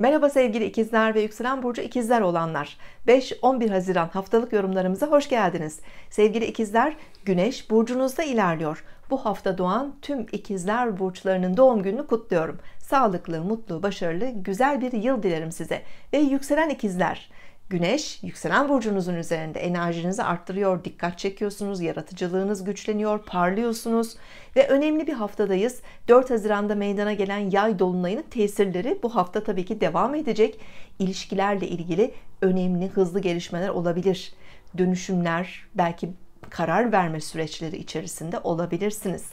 Merhaba sevgili ikizler ve yükselen burcu ikizler olanlar 5-11 Haziran haftalık yorumlarımıza hoş geldiniz sevgili ikizler Güneş burcunuzda ilerliyor bu hafta doğan tüm ikizler burçlarının doğum gününü kutluyorum sağlıklı mutlu başarılı güzel bir yıl dilerim size ve yükselen ikizler Güneş yükselen burcunuzun üzerinde enerjinizi arttırıyor, dikkat çekiyorsunuz, yaratıcılığınız güçleniyor, parlıyorsunuz ve önemli bir haftadayız. 4 Haziran'da meydana gelen yay dolunayının tesirleri bu hafta tabii ki devam edecek. İlişkilerle ilgili önemli hızlı gelişmeler olabilir. Dönüşümler, belki karar verme süreçleri içerisinde olabilirsiniz.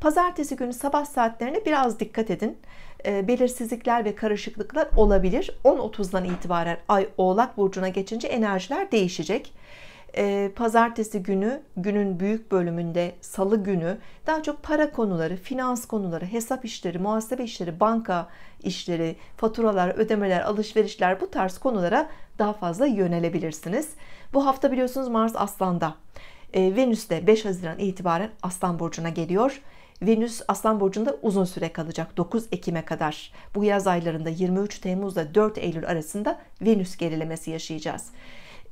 Pazartesi günü sabah saatlerine biraz dikkat edin. Ee, belirsizlikler ve karışıklıklar olabilir. 10.30'dan itibaren Ay Oğlak burcuna geçince enerjiler değişecek. Ee, pazartesi günü günün büyük bölümünde salı günü daha çok para konuları, finans konuları, hesap işleri, muhasebe işleri, banka işleri, faturalar, ödemeler, alışverişler bu tarz konulara daha fazla yönelebilirsiniz. Bu hafta biliyorsunuz Mars Aslan'da. Ee, Venüs de 5 Haziran itibaren Aslan Burcu'na geliyor. Venüs Aslan Burcu'nda uzun süre kalacak 9 Ekim'e kadar. Bu yaz aylarında 23 Temmuz'da 4 Eylül arasında Venüs gerilemesi yaşayacağız.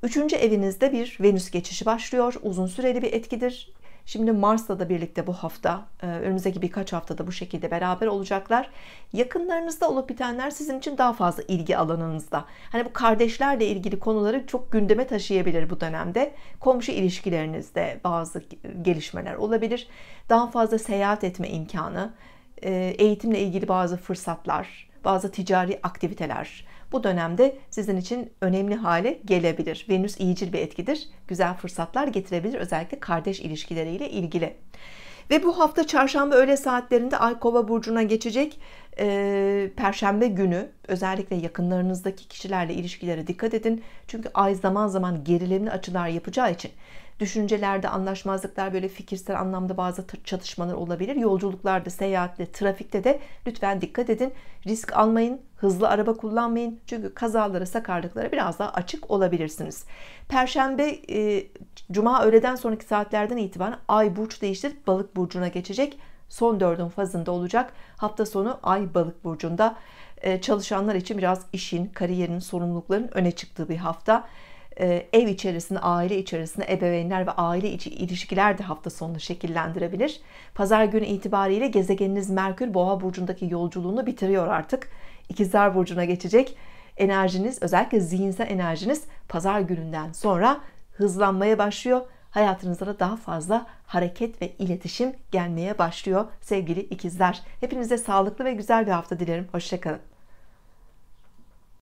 Üçüncü evinizde bir Venüs geçişi başlıyor. Uzun süreli bir etkidir. Şimdi Mars'la da birlikte bu hafta, e, önümüzdeki birkaç haftada bu şekilde beraber olacaklar. Yakınlarınızda olup bitenler sizin için daha fazla ilgi alanınızda. Hani bu kardeşlerle ilgili konuları çok gündeme taşıyabilir bu dönemde. Komşu ilişkilerinizde bazı gelişmeler olabilir. Daha fazla seyahat etme imkanı, e, eğitimle ilgili bazı fırsatlar, bazı ticari aktiviteler bu dönemde sizin için önemli hale gelebilir. Venüs iyicil bir etkidir. Güzel fırsatlar getirebilir özellikle kardeş ilişkileriyle ilgili. Ve bu hafta çarşamba öğle saatlerinde Ay Kova burcuna geçecek. Ee, Perşembe günü özellikle yakınlarınızdaki kişilerle ilişkilere dikkat edin. Çünkü ay zaman zaman gerilimli açılar yapacağı için Düşüncelerde anlaşmazlıklar böyle fikirsel anlamda bazı çatışmalar olabilir. Yolculuklarda, seyahatte, trafikte de lütfen dikkat edin. Risk almayın, hızlı araba kullanmayın. Çünkü kazalara, sakarlıklara biraz daha açık olabilirsiniz. Perşembe, e, cuma öğleden sonraki saatlerden itibaren ay burç değiştirip balık burcuna geçecek. Son dördün fazında olacak. Hafta sonu ay balık burcunda. E, çalışanlar için biraz işin, kariyerin, sorumlulukların öne çıktığı bir hafta. E, ev içerisinde, aile içerisinde ebeveynler ve aile içi ilişkiler de hafta sonunu şekillendirebilir. Pazar günü itibariyle gezegeniniz Merkür Boğa burcundaki yolculuğunu bitiriyor artık. İkizler burcuna geçecek. Enerjiniz, özellikle zihinsel enerjiniz pazar gününden sonra hızlanmaya başlıyor. Hayatınızda da daha fazla hareket ve iletişim gelmeye başlıyor sevgili ikizler. Hepinize sağlıklı ve güzel bir hafta dilerim. Hoşçakalın.